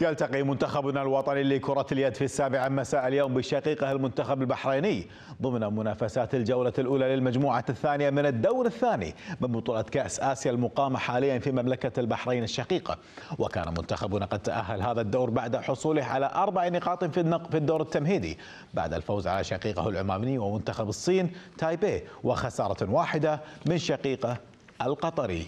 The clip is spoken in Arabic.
يلتقي منتخبنا الوطني لكرة اليد في السابعة مساء اليوم بشقيقه المنتخب البحريني ضمن منافسات الجولة الأولى للمجموعة الثانية من الدور الثاني من بطولة كأس آسيا المقامة حاليا في مملكة البحرين الشقيقة وكان منتخبنا قد تأهل هذا الدور بعد حصوله على أربع نقاط في النق في الدور التمهيدي بعد الفوز على شقيقه العماني ومنتخب الصين تايبي وخسارة واحدة من شقيقه القطري